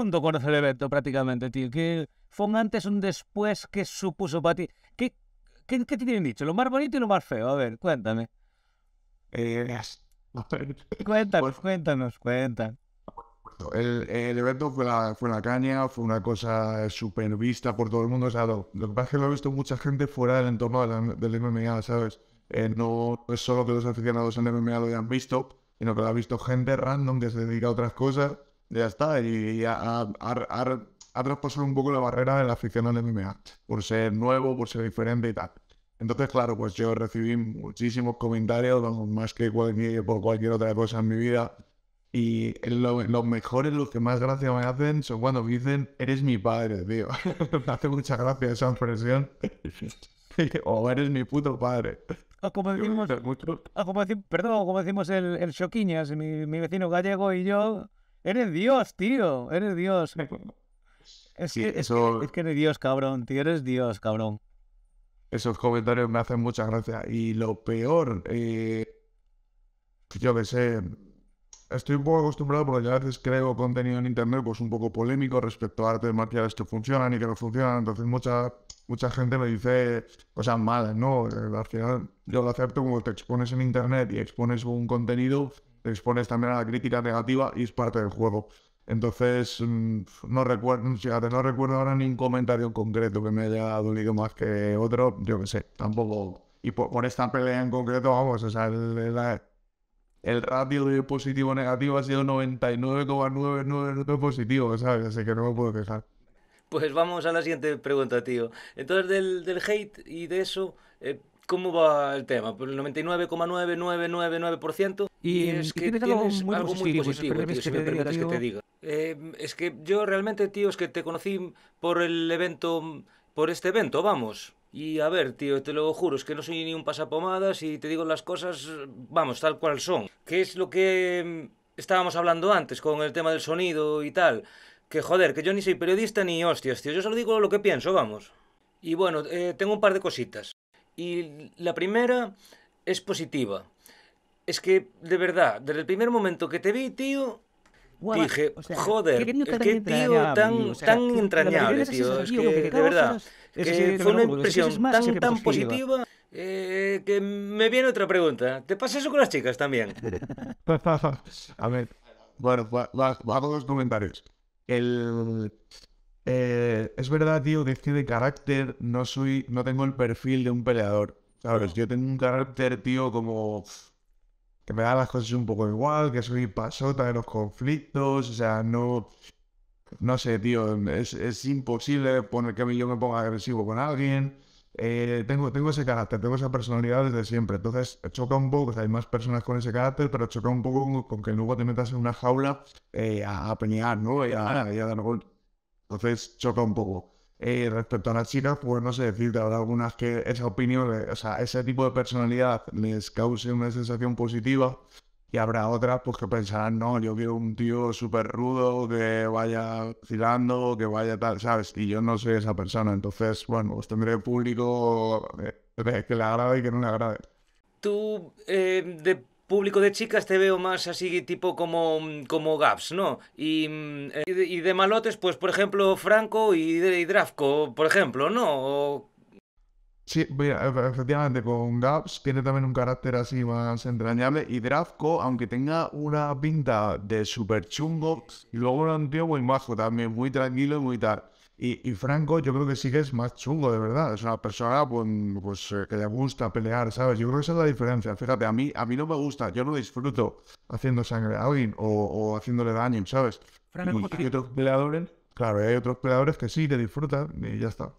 mundo conoce el evento prácticamente, tío. que fue un antes, un después? que supuso para ti? ¿Qué, qué, te tienen dicho? ¿Lo más bonito y lo más feo? A ver, cuéntame. Eh, cuéntanos, pues cuéntanos, cuéntanos. El, el, evento fue la, fue la caña, fue una cosa súper vista por todo el mundo. O lo, que pasa es que lo ha visto mucha gente fuera del entorno del, MMA, ¿sabes? Eh, no, es solo que los aficionados en MMA lo hayan visto, sino que lo ha visto gente random que se dedica a otras cosas ya está, y ha, traspasado un poco la barrera de la afición al MMA, por ser nuevo, por ser diferente y tal. Entonces, claro, pues yo recibí muchísimos comentarios, más que cualquier, por cualquier otra cosa en mi vida. Y los mejores, los que más gracia me hacen, son cuando dicen, eres mi padre, tío. me hace mucha gracia esa expresión. o eres mi puto padre. O como decimos, el, el mi vecino gallego y yo, Eres Dios, tío. Eres Dios. Es, que, es, que, eres Dios, cabrón. Tío, eres Dios, cabrón. Esos comentarios me hacen mucha gracia. Y lo peor, eh, yo que sé, estoy un poco acostumbrado porque a veces creo contenido en internet pues un poco polémico respecto a artes marciales que funcionan y que no funcionan. Entonces mucha, mucha gente me dice cosas malas, ¿no? Eh, al final yo lo acepto como te expones en internet y expones un contenido te expones también a la crítica negativa y es parte del juego. Entonces, mm, no recuerdo, no recuerdo ahora ni un comentario en concreto que me haya dolido más que otro, yo qué sé, tampoco. Y por, esta pelea en concreto, vamos, o sea, el, ratio de positivo-negativo ha sido 99,999 positivo, ¿sabes? Así que no me puedo quejar. Pues vamos a la siguiente pregunta, tío. Entonces, del, hate y de eso, eh, cómo va el tema, por el 99,9999%. Y, es que tienes algo muy positivo, si me permitas que te diga. Eh, es que yo realmente, tío, es que te conocí por el evento, por este evento, vamos. Y a ver, tío, te lo juro, es que no soy ni un pasapomadas y te digo las cosas, vamos, tal cual son. ¿Qué es lo que mm, estábamos hablando antes con el tema del sonido y tal? Que joder, que yo ni soy periodista ni hostias, tío. Yo solo digo lo que pienso, vamos. Y bueno, eh, tengo un par de cositas. Y la primera es positiva. Es que, de verdad, desde el primer momento que te vi, tío, dije, joder, qué, tío tan, tan entrañable, tío. Es que, de verdad, fue una impresión tan, tan positiva. Eh, que me viene otra pregunta. ¿Te pasa eso con las chicas también? a ver, bueno, hago comentarios. El, eh, es verdad, tío, que es que de carácter no soy, no tengo el perfil de un peleador. ¿Sabes? Yo tengo un carácter, tío, como que me da las cosas un poco igual, que soy pasota de los conflictos, o sea, no. No sé, tío, es, es imposible poner que yo me ponga agresivo con alguien. Eh, tengo, tengo ese carácter, tengo esa personalidad desde siempre. Entonces, choca un poco, o sea, hay más personas con ese carácter, pero choca un poco con, que luego te metas en una jaula eh, a, pelear, ¿no? Y a, dar entonces choca un poco. Eh, respecto a las chicas, pues no sé decirte, habrá algunas que esa opinión, eh, o sea, ese tipo de personalidad les cause una sensación positiva y habrá otras pues que pensarán, no, yo quiero un tío súper rudo, que vaya vacilando, que vaya tal, ¿sabes? Y yo no soy esa persona, entonces, bueno, pues tendré público eh, que le agrade y que no le agrade. Tú, de público de chicas te veo más así tipo como, como Gaps, ¿no? Mm, eh, y, de, malotes, pues por ejemplo Franco y, de, por ejemplo, ¿no? Sí, efectivamente, con Gaps tiene también un carácter así más entrañable y Drafco, aunque tenga una pinta de super chungo, y luego un tío muy majo también, muy tranquilo y muy tal. Y, Franco, yo creo que sí que es más chungo, de verdad. Es una persona pues, pues eh, que le gusta pelear, ¿sabes? Yo creo que esa es la diferencia. Fíjate, a mí, a mí no me gusta, yo no disfruto haciendo sangre a alguien o, haciéndole daño, ¿sabes? Franco, y, otros peleadores, claro, hay otros peleadores que sí, te disfrutan y ya está.